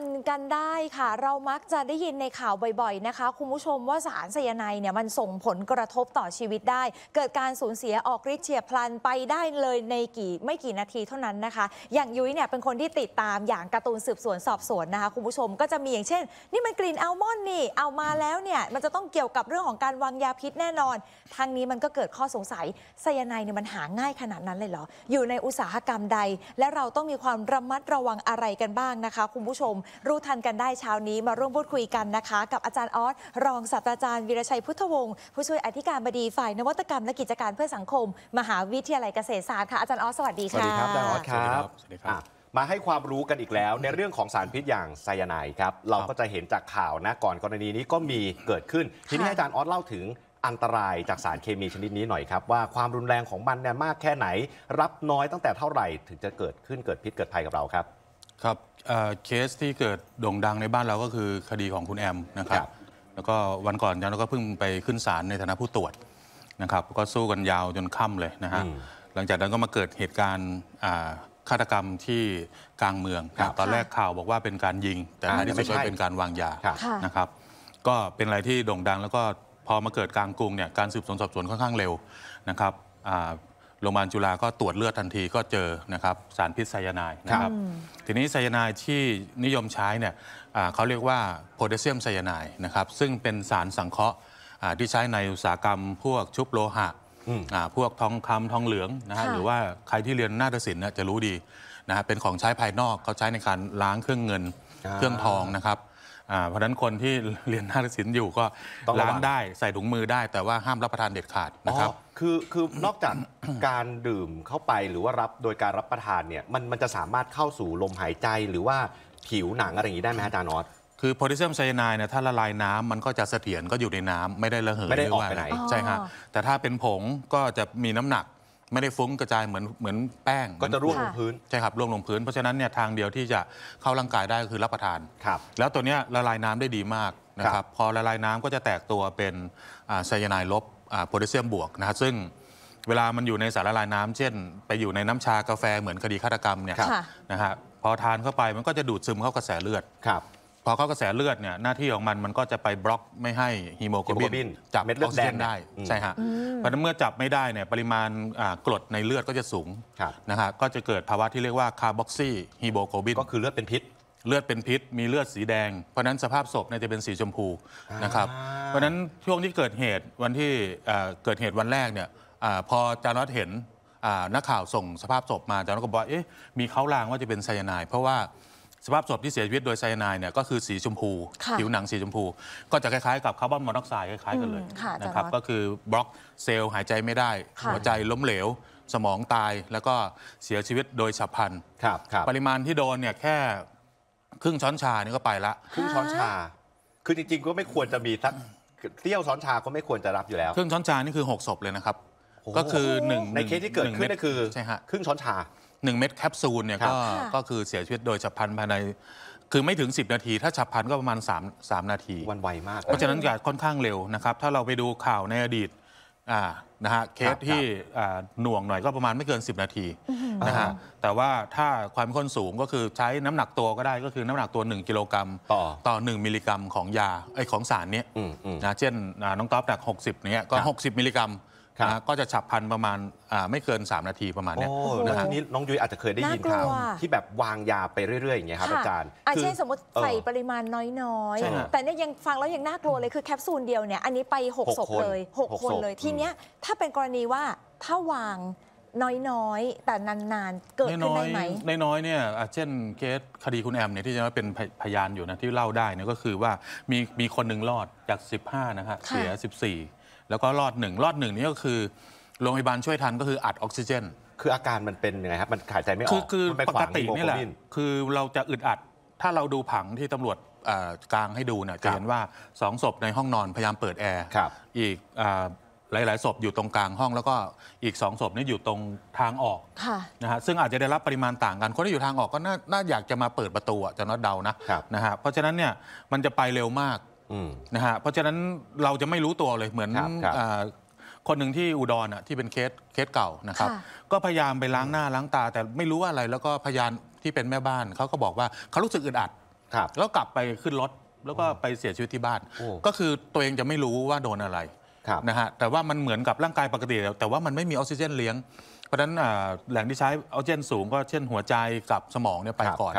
ันกันได้ค่ะ เรามักจะได้ยินในข่าวบ่อยๆนะคะคุณผู้ชมว่าสารไซยาไน์เนี่ยมันส่งผลกระทบต่อชีวิตได้ เกิดการสูญเสียออกฤทธิ์เฉียบพลันไปได้เลยในกี่ไม่กี่นาทีเท่านั้นนะคะ อย่างยุ้ยเนี่ยเป็นคนที่ติดตามอย่างการ์ตูนสืบสวนสอบสวนนะคะคุณผู้ชม ก็จะมีอย่างเช่น นี่มันกลิ่นอัลมอนด์นี่เอามาแล้วเนี่ยมันจะต้องเกี่ยวกับเรื่องของการวางยาพิษแน่นอนทางนี้มันก็เกิดข้อสงสัยไซยาไน์เนี่ยมันหาง่ายขนาดนั้นเลยเหรอ อยู่ในอุตสาหกรรมใดและเราต้องมีความระมัดระวังอะไรกันบ้างนะคะคุณผู้ชมรู้ทันกันได้เช้านี้มาร่วมพูดคุยกันนะคะ กับอาจารย์ออสรองศาสตราจารย์วีรชัยพุทธวงศ์ผู้ช่วยอธิการบดีฝ่าย นวัตกรรมและกิจการเพื่อสังคม มหาวิทยาลัยเกษตรศาสตร์ค่ะอาจารย์ออสสวัสดีค่ะสวัสดีครับอาจารย์ออสครับสวัสดีครับมาให้ความรู้กันอีกแล้ว ในเรื่องของสารพิษอย่างไซยาไนด์ครับ เราก็จะเห็นจากข่าวนะก่อนกรณีนี้ก็มีเกิดขึ้นทีนี้อาจารย์ออสเล่าถึงอันตรายจากสารเคมีชนิดนี้หน่อยครับ ว่าความรุนแรงของมันเนี่ยมากแค่ไหน รับน้อยตั้งแต่เท่าไหร่ถึงจะเกิดขึ้นเกิดพิษเกิดภัยกับเราครับครับเเคสที่เกิดโด่งดังในบ้านเราก็คือคดีของคุณแอมนะครับรบแล้วก็วันก่อนเราก็เพิ่งไปขึ้นศาลในฐานะผู้ตรวจนะครับก็สู้กันยาวจนค่ำเลยนะฮะหลังจากนั้นก็มาเกิดเหตุการณ์ฆาตกรรมที่กลางเมืองตอนแรกข่าวบอกว่าเป็นการยิง แต่ในที่สุดก็เป็นการวางยานะครับ ก็เป็นอะไรที่โด่งดังแล้วก็พอมาเกิดกลางกรุงเนี่ยการสืบสวนสอบสวนค่อนข้างเร็วนะครับโรงพยาบาลจุฬาก็ตรวจเลือดทันทีก็เจอนะครับ สารพิษไซยาไนด์นะครับ ทีนี้ไซยาไนด์ที่นิยมใช้เนี่ยเขาเรียกว่าโพแทสเซียมไซยาไนด์นะครับซึ่งเป็นสารสังเคราะห์ที่ใช้ในอุตสาหกรรมพวกชุบโลหะพวกทองคำทองเหลืองนะฮะหรือว่าใครที่เรียนนาฏศิลป์จะรู้ดีนะฮะเป็นของใช้ภายนอกเขาใช้ในการล้างเครื่องเงินเครื่องทองนะครับเพราะนั้นคนที่เรียนนาฏศิลป์อยู่ก็ ล้างได้ใส่ถุงมือได้แต่ว่าห้ามรับประทานเด็ดขาดนะครับคือคือนอกจากการดื่มเข้าไปหรือว่ารับโดยการรับประทานเนี่ยมันมันจะสามารถเข้าสู่ลมหายใจหรือว่าผิวหนังอะไรอย่างนี้ได้ไหมอาจารย์นอตคือโพแทสเซียมไซยาไนด์เนี่ยถ้าละลายน้ำมันก็จะเสถียรก็อยู่ในน้ำไม่ได้ระเหยไม่ได้ออกไปไหนใช่ฮะแต่ถ้าเป็นผงก็จะมีน้ำหนักไม่ได้ฟุ้งกระจายเหมือนเหมือนแป้ง ก็จะร่วงลงพื้น ใช่ครับ ร่วงลงพื้น เพราะฉะนั้นเนี่ยทางเดียวที่จะเข้าร่างกายได้ก็คือรับประทาน แล้วตัวเนี้ยละลายน้ำได้ดีมากนะครับพอละลายน้ำก็จะแตกตัวเป็นไซยาไนด์ลบโพแทสเซียมบวกนะับซึ่งเวลามันอยู่ในสารละลายน้ำ เช่นไปอยู่ในน้ำชากาแฟเหมือนคดีฆาตกรรมเนี่ยนะฮะพอทานเข้าไปมันก็จะดูดซึมเข้ากระแสเลือดพอเข้ากระแสเลือดเนี่ยหน้าที่ของมัน มันก็จะไปบล็อกไม่ให้ฮีโมโกลบิบนจับเม็ดเลือดแดงได้ ใช่ฮะ เพราะนั้นเมื่อจับไม่ได้เนี่ยปริมาณกรดในเลือดก็จะสูงครับนะฮะก็จะเกิดภาวะที่เรียกว่าคาร์บอกซีฮีโมโกลบินก็คือเลือดเป็นพิษ เลือดเป็นพิษ มีเลือดสีแดง เพราะนั้นสภาพศพเนี่ยจะเป็นสีชมพูนะครับเพราะนั้นช่วงที่เกิดเหตุวันที่เกิดเหตุวันแรกเนี่ยอพอจารย์วัดเห็นนักข่าวส่งสภาพศพมาจารย์วัดก็บอกว่าเอ๊ะมีเขาลางว่าจะเป็นไซยาไนด์เพราะว่าสภาพศพที่เสียชีวิตโดยไซยาไนด์เนี่ยก็คือสีชมพูผิวหนังสีชมพูก็จะคล้ายๆกับคาร์บอนมอนอกไซด์คล้ายๆกันเลยนะครับก็คือบล็อกเซลล์หายใจไม่ได้ หัวใจล้มเหลวสมองตายแล้วก็เสียชีวิตโดยฉับพลันครับครับปริมาณที่โดนเนี่ยแค่ครึ่งช้อนชานี่ก็ไปละครึ่งช้อนชาคือจริงๆก็ไม่ควรจะมีสักเที่ยวช้อนชาก็ไม่ควรจะรับอยู่แล้วครึ่งช้อนชานี่คือ6ศพเลยนะครับก็คือหนึ่งในเคสที่เกิดขึ้นนั่ก็คือใช่ฮะครึ่งช้อนชาหนึ่งเม็ดแคปซูลเนี่ยก็ก็คือเสียชีวิตโดยฉับพลันภายในคือไม่ถึง 10 นาที ถ้าฉับพลันก็ประมาณ3 3นาที วันไวมากเพราะฉะนั้นค่อนข้างเร็วนะครับถ้าเราไปดูข่าวในอดีตนะฮะเคสที่หน่วงหน่อยก็ประมาณไม่เกิน 10 นาทีนะฮะแต่ว่าถ้าความข้นสูงก็คือใช้น้ำหนักตัวก็ได้ก็คือน้ำหนักตัว 1 กิโลกรัมต่อต่อ 1 มิลลิกรัมของยาไอของสารนี้นะเช่นน้องต๊อบหนัก60เนี้ยก็ 60 มิลลิกรัมก็จะฉับพันประมาณไม่เกิน 3 นาทีประมาณเนี้ยทีนี้น้องยุ้ยอาจจะเคยได้ยินข่าว ที่แบบวางยาไปเรื่อยๆ อย่างเงี้ยครับ อาจารย์เช่นสมมติใส่ปริมาณน้อยๆ แต่เนี่ยยังฟังแล้วยังน่ากลัวเลยคือแคปซูลเดียวเนี่ยอันนี้ไปหกศพเลยหกคนเลยทีเนี้ยถ้าเป็นกรณีว่าถ้าวางน้อยๆ แต่นานๆ เกิดขึ้นได้ไหมน้อยๆน้อยเนี่ยเช่นเคสคดีคุณแอมเนี่ยที่จะาเป็นพยพยานอยู่นะที่เล่าได้เนี่ยก็คือว่ามีมีคนหนึ่งรอดจาก15นะคะคะเสีย14แล้วก็รอดหนึ่งรอดหนึ่งนี่ก็คือโรงพยาบาลช่วยทันก็คืออัดออกซิเจน คืออาการมันเป็นยังไงครับมันหายใจไม่ออกคือคอปกตินี่แหละคือเราจะอึดอัดถ้าเราดูผังที่ตำรวจกลางให้ดูเนี่ยจะเห็นว่าสองศพในห้องนอนพยายามเปิดแอร์อีกหลายๆ ศพอยู่ตรงกลางห้อง แล้วก็อีกสองศพนี่อยู่ตรงทางออกนะฮะซึ่งอาจจะได้รับปริมาณต่างกัน คนที่อยู่ทางออกก็น่าอยากจะมาเปิดประตูจะน็อตเดานะนะฮะเพราะฉะนั้นเนี่ยมันจะไปเร็วมากนะฮะเพราะฉะนั้นเราจะไม่รู้ตัวเลยเหมือนคนหนึ่งที่อุดรอ่ะที่เป็นเคสเคสเก่านะครับก็พยายามไปล้างหน้าล้างตา แต่ไม่รู้ว่าอะไรแล้วก็พยานที่เป็นแม่บ้านเขาก็บอกว่าเขารู้สึกอึดอัดแล้วกลับไปขึ้นรถแล้วก็ไปเสียชีวิตที่บ้านก็คือตัวเองจะไม่รู้ว่าโดนอะไรนะฮะแต่ว่ามันเหมือนกับร่างกายปกติ แต่ว่ามันไม่มีออกซิเจนเลี้ยงเพราะฉะนั้นแหล่งที่ใช้ออกซิเจนสูง ก็เช่นหัวใจกับสมองเนี่ยไปก่อน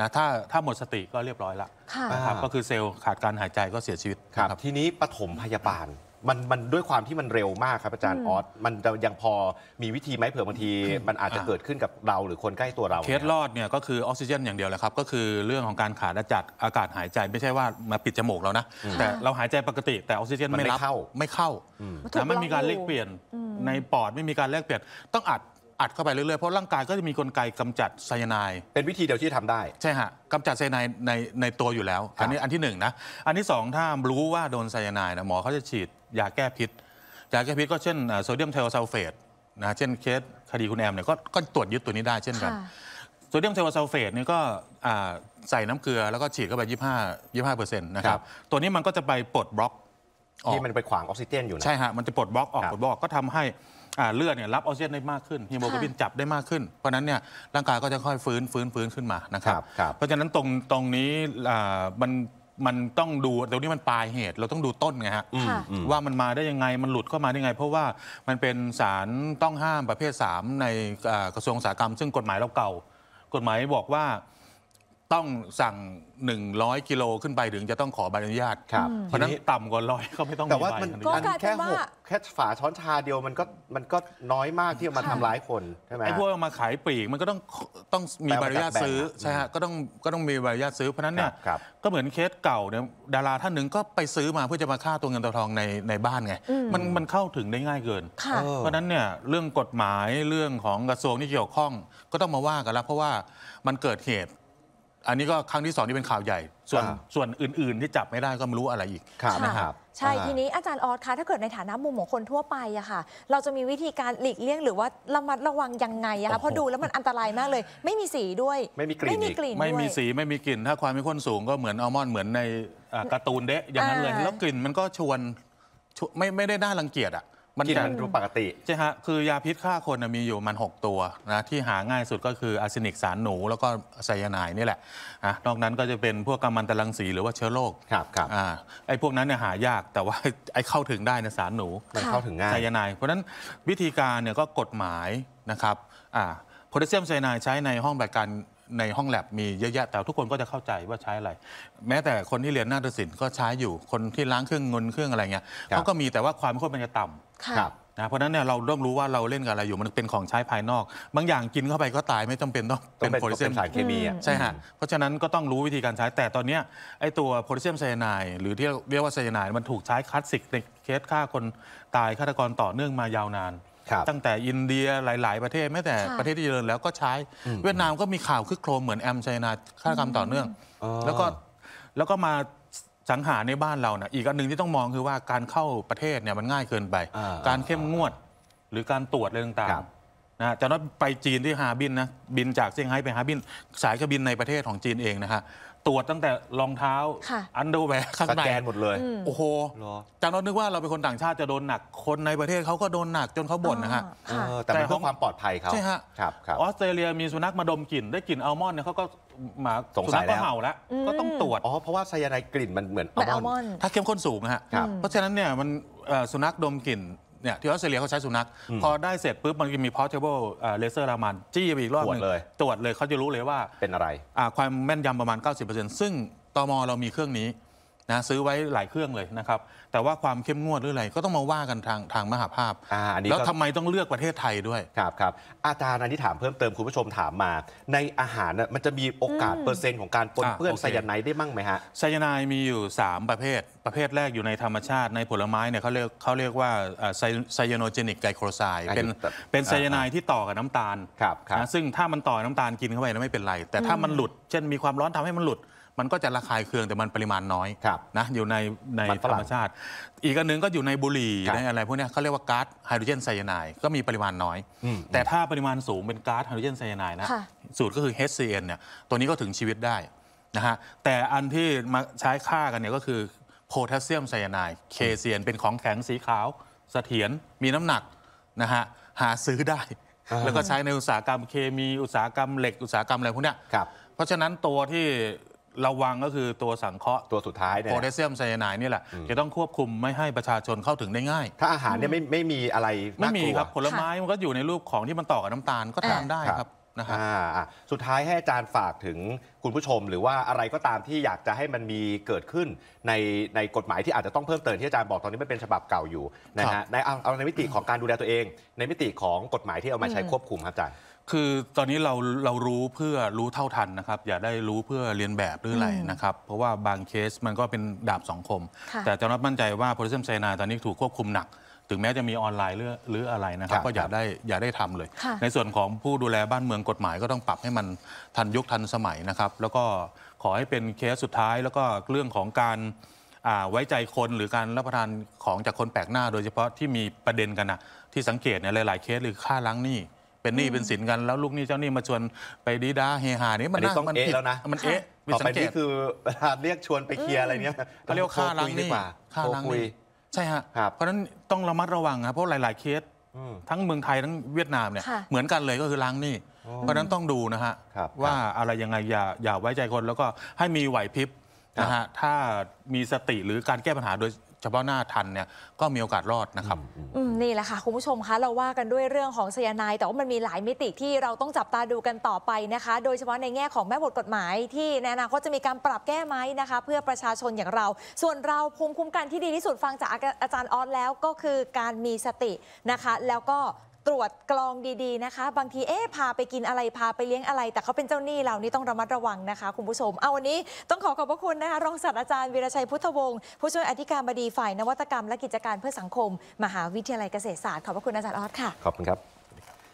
นะถ้าถ้าหมดสติก็เรียบร้อยละนะครับก็คือเซลล์ ขาดการหายใจก็เสียชีวิตครับรบทีนี้ปฐมพยาบาลมันมันด้วยความที่มันเร็วมากครับ อาจารย์ออสมันยังพอมีวิธีไหมเผื่อบางทีมันอาจจะเกิดขึ้นกับเราหรือคนใกล้ตัวเรา เคสรอดเนี่ย ก็คือออกซิเจนอย่างเดียวแหละครับ ก็คือเรื่องของการขาดอากาศอากาศหายใจไม่ใช่ว่ามาปิดจมูกเรานะแต่เราหายใจปกติ แต่ออกซิเจนมไม่ไม่รับเข้าไม่เข้าแต่นะไม่มีการแลกเปลี่ยนในปอดไม่มีการแลกเปลี่ยนต้องอัดอัดเข้าไปเรื่อยๆ เพราะร่างกายก็จะมีกลไกกำจัดไซยาไนด์เป็นวิธีเดียวที่ทำได้ ใช่ฮะกำจัดไซยาไนด์ในในตัวอยู่แล้ว อันนี้อันที่หนึ่งนะ อันที่สองถ้ารู้ว่าโดนไซยาไนด์นะหมอเขาจะฉีดยาแก้พิษ ยาแก้พิษก็เช่นโซเดียมไทโอซัลเฟตนะ เช่นเคสคดีคุณแอมเนี่ยก็ตรวจยึดตัวนี้ได้เช่นกัน โซเดียมไทโอซัลเฟตนี่ก็ใส่น้ำเกลือแล้วก็ฉีดเข้าไป 25 25เปอร์เซ็นต์นะครับ ตัวนี้มันก็จะไปปลดบล็อกที่มันไปขวางออกซิเจนอยู่นะใช่ฮะมันจะปลดบล็อกออกปลดบล็อกก็ทำให้เลือดเนี่ยรับออกซิเจนได้มากขึ้นฮีโมโกลบินจับได้มากขึ้น เพราะนั้นเนี่ยร่างกายก็จะค่อยฟื้นฟื้นฟื้นขึ้นมานะครับเพราะฉะนั้นตรงตรงนี้มันมันต้องดูเดี๋ยวนี้มันปลายเหตุเราต้องดูต้นไงฮะว่ามันมาได้ยังไงมันหลุดเข้ามาได้ยังไง เพราะว่ามันเป็นสารต้องห้ามประเภท 3 ในกระทรวงอุตสาหกรรมซึ่งกฎหมายเราเก่า กฎหมายบอกว่าต้องสั่ง 100กิโลขึ้นไปถึงจะต้องขอใบอนุญาตครับเพราะนั้นต่ำกว่าร้อยก็ไม่ต้องแต่ว่ามันีใบแค่หกแค่ฝาช้อนชาเดียวมันก็มันก็น้อยมากที่จะมาทำร้ายคนใช่ไหมไอ้พวกมาขายปลีกมันก็ต้องต้องมีใบอนุญาตซื้อใช่ฮะก็ต้องก็ต้องมีใบอนุญาตซื้อ เพราะนั้นเนี่ยก็เหมือนเคสเก่าเนี่ยดาราท่านหนึ่งก็ไปซื้อมาเพื่อจะมาฆ่าตัวเงินตัวทองในในบ้านไงมันมันเข้าถึงได้ง่ายเกิน เพราะนั้นเนี่ยเรื่องกฎหมายเรื่องของกระทรวงที่เกี่ยวข้องก็ต้องมาว่ากันแล้วเพราะว่ามันเกิดเหตุอันนี้ก็ครั้งที่สองที่เป็นข่าวใหญ่ ส่วนส่วนอื่นๆ ที่จับไม่ได้ก็ไม่รู้อะไรอีกนะครับใช่ ทีนี้อาจารย์ออสคะถ้าเกิดในฐานะมุมของคนทั่วไปอะค่ะเราจะมีวิธีการหลีกเลี่ยงหรือว่า ระมัดระวังยังไงอะคะเพราะดูแล้วมันอันตรายมากเลย ไม่มีสีด้วยไม่มีกลิ่นไม่มีกลิ่นไม่มีสีไม่มีกลิ่นถ้าความมีข้นสูงก็เหมือนอัลมอนด์เหมือนในการ์ตูนเดะอย่างนั้นเลย แล้วกลิ่นมันก็ชวนไม่ไม่ได้น่ารังเกียจอะมันกิ่มันดูปกติ ใช่ฮะ คือยาพิษฆ่าคนมีอยู่มัน 6 ตัวนะที่หาง่ายสุดก็คืออาร์เซนิกสารหนูแล้วก็ไซยาไนน์นี่แหละนะนอกนั้นก็จะเป็นพวกกัมมันตรังสีหรือว่าเชื้อโรคครับครับอ่าไอ้พวกนั้นเนี่ยหายากแต่ว่าไอ้เข้าถึงได้นะสารหนูมันเข้าถึงง่ายไซยาไน์เพราะนั้นวิธีการเนี่ยก็กฎหมายนะครับอ่าโพแทสเซียมไซยาไน์ใช้ในห้องปฏิบการในห้องแลบมีเยอะแยะ แต่ทุกคนก็จะเข้าใจว่าใช้อะไรแม้แต่คนที่เรียนนาฏศิลป์ก็ใช้อยู่คนที่ล้างเครื่องเงินเครื่องอะไรเงี้ยเขาก็มีแต่ว่าความข้นมันจะต่ำครับนะเพราะนั้นเนี่ยเราเริ่มรู้ว่าเราเล่นกับอะไรอยู่มันเป็นของใช้ภายนอกบางอย่างกินเข้าไปก็ตายไม่จำเป็นต้องเป็นโพแทสเซียมสารเคมีใช่ฮะเพราะฉะนั้นก็ต้องรู้วิธีการใช้แต่ตอนนี้ไอ้ตัวโพแทสเซียมไซยาไนด์หรือที่เรียกว่าไซยาไนด์มันถูกใช้คลาสสิกในเคสฆ่าคนตายฆาตกรต่อเนื่องมายาวนานตั้งแต่อินเดียหลาย ๆ ประเทศแม้แต่ประเทศที่เจริญแล้วก็ใช้เวียดนามก็มีข่าวคึกโครมเหมือนแอมไไนาฆาตกรรมต่อเนื่องแล้วก็แล้วก็มาสังหารในบ้านเราเนี่ยอีกอันหนึ่งที่ต้องมองคือว่าการเข้าประเทศเนี่ยมันง่ายเกินไป การเข้มงวดหรือการตรวจอะไรต่างนะจากนั้นไปจีนที่ฮาบินนะบินจากเซี่ยงไฮ้ไปฮาบินสายการบินในประเทศของจีนเองนะคะตรวจตั้งแต่รองเท้า อันเดอร์แวร์ข้างในสแกนหมดเลยโอ้โหจากนั้นนึกว่าเราเป็นคนต่างชาติจะโดนหนักคนในประเทศเขาก็โดนหนักจนเขาบ่นนะฮะแต่เพื่อความปลอดภัยเขาใช่ฮะออสเตรเลียมีสุนัขมาดมกลิ่นได้กลิ่นอัลมอนด์เนี่ยเขาก็มาสงสัยแล้วเห่าแล้ว ก็ต้องตรวจอ๋อเพราะว่าไซยาไนกลิ่นมันเหมือนอัลมอนด์ถ้าเข้มข้นสูงฮะเพราะฉะนั้นเนี่ยมันสุนัขดมกลิ่นเนี่ยที่ออสเตรเลียเขาใช้สุนัขพอได้เสร็จปุ๊บมันจะมี portable เลเซอร์รามันจี้ไปอีกรอบนึงตรวจเลยเขาจะรู้เลยว่าเป็นอะไร ความแม่นยำประมาณ 90%ซึ่งตมเรามีเครื่องนี้นะซื้อไว้หลายเครื่องเลยนะครับ แต่ว่าความเข้มงวดหรืออะไรก็ต้องมาว่ากันทางทางมหาภาพอ่าอันนี้แล้วทํทำไมต้องเลือกประเทศไทยด้วย ครับครับอาจารย์อันที่ถามเพิ่มเติม คุณผู้ชมถามมา ในอาหารน่มันจะมีโอกาส เปอร์เซ็นต์ของการปนเปื้อนไซยาไนด์ได้มั้งไหมฮะไซยาไนด์มีอยู่ 3 ประเภท ประเภทแรกอยู่ในธรรมชาติในผลไม้เนี่ยเขาเรียกเขาเรียกว่าไซยาโนเจนิกไกโครไซด์เป็นเป็นไซยาไนด์ที่ต่อกับน้ำตาลครับครับซึ่งถ้ามันต่อน้ำตาลกินเข้าไป้วไม่เป็นไร แต่ถ้ามันหลุดเช่นมีความร้อนทำให้มันหลุดมันก็จะระคายเคืองแต่มันปริมาณน้อยนะอยู่ในในธรรมชาติ อีกอันหนึงก็อยู่ในบุหรี่ในอะไรพวกนี้เขาเรียกว่าก๊าซไฮโดรเจนไซยาไนด์ก็มีปริมาณน้อย แต่ถ้าปริมาณสูงเป็นก๊าซไฮโดรเจนไซยาไนด์นะสูตรก็คือ HCN เนี่ยตัวนี้ก็ถึงชีวิตได้นะฮะแต่อันที่มาใช้ค่ากันเนี่ยก็คือ โพแทสเซียมไซยาไนด์ KCN เป็นของแข็งสีขาวเสถียรมีน้ำหนักนะฮะหาซื้อได้แล้วก็ใช้ในอุตสาหกรรม เคมีอุตสาหกรรมเหล็กอุตสาหกรรมอะไรพวกนี้เพราะฉะนั้นตัวที่ระวังก็คือตัวสังเคราะห์ตัวสุดท้ายโพแทสเซียมไซยาไนด์นี่แหละจะต้องควบคุมไม่ให้ประชาชนเข้าถึงได้ง่าย ถ้าอาหารเนี่ยไม่ไม่มีอะไรไม่นมีครับผลไม้มันก็อยู่ในรูปของที่มันต่อกับน้ำตาลก็ทานได้ครับนะฮะสุดท้ายให้อาจารย์ฝากถึงคุณผู้ชม หรือว่าอะไรก็ตามที่อยากจะให้มันมีเกิดขึ้น ในในกฎหมายที่อาจจะต้องเพิ่มเติมที่อาจารย์บอกตอนนี้ไม่เป็นฉบับเก่าอยู่นะฮะในเอาในมิติของการดูแลตัวเอง ในมิติของกฎหมายที่เอามาใช้ควบคุมครับอาจารย์คือตอนนี้เราเรารู้เพื่อรู้เท่าทันนะครับอย่าได้รู้เพื่อเรียนแบบหรืออะไรนะครับเพราะว่าบางเคสมันก็เป็นดาบสองคม แต่จะนับมั่นใจว่าโพลิเซมไซนาตอนนี้ถูกควบคุมหนักถึงแม้จะมีออนไลน์หรือหรืออะไรนะครับ ก็อย่าได้อย่าได้ทำเลย ในส่วนของผู้ดูแลบ้านเมืองกฎหมายก็ต้องปรับให้มันทันยุคทันสมัยนะครับ แล้วก็ขอให้เป็นเคสสุดท้าย แล้วก็เรื่องของการไว้ใจคนหรือการรับประทานของจากคนแปลกหน้า โดยเฉพาะที่มีประเด็นกันนะที่สังเกตเนี่ยหลาย ๆเคสหรือค่าล้างหนี้เป็นหนี้เป็นสินกันแล้วลูกหนี้เจ้าหนี้มาชวนไปดีด้าเฮฮานี่มันน่างมัเอ๊ะผิดแล้วนะมันเอ๊ะิต่อไปนี่คือเวลาเรียกชวนไปเคลียร์อะไรเนี้ยเขาเรียกค่าล้างหนี้ค่าค่าล้างหนี้ใช่ฮะ เพราะฉะนั้นต้องระมัดระวังครับเพราะหลายๆเคสทั้งเมืองไทย ทั้งเวียดนามเนี่ยเหมือนกันเลยก็คือล้างหนี้ เพราะนั้นต้องดูนะฮะว่าอะไรยังไงอย่า อย่าไว้ใจคนแล้วก็ ให้มีไหวพริบนะฮะถ้ามีสติหรือการแก้ปัญหาโดยฉพาะหน้าทันเนี่ยก็มีโอกาสรอดนะครับนี่แหละค่ะคุณผู้ชมคะเราว่ากันด้วยเรื่องของสยานายแต่ว่ามันมีหลายมิติที่เราต้องจับตาดูกันต่อไปนะคะ โดยเฉพาะในแง่ของแม่บทกฎหมายที่ในอนาคตจะมีการปรับแก้ไหมนะคะ เพื่อประชาชนอย่างเรา ส่วนเราภูมิคุ้มกันที่ดีที่สุดฟังจากอาจารย์ออสแล้วก็คือการมีสตินะคะ แล้วก็ตรวจกลองดีๆนะคะ บางทีเอ๊ะพาไปกินอะไรพาไปเลี้ยงอะไร แต่เขาเป็นเจ้าหนี้เรานี่ต้องระมัดระวังนะคะคุณผู้ชมเอาวันนี้ต้องขอขอบพระคุณนะคะรองศาสตราจารย์วีรชัยพุทธวงศ์ผู้ช่วยอธิการบดีฝ่าย นวัตกรรมและกิจการเพื่อสังคม มหาวิทยาลัยเกษตรศาสตร์ขอบพระคุณอาจารย์ออสค่ะขอบคุณครับ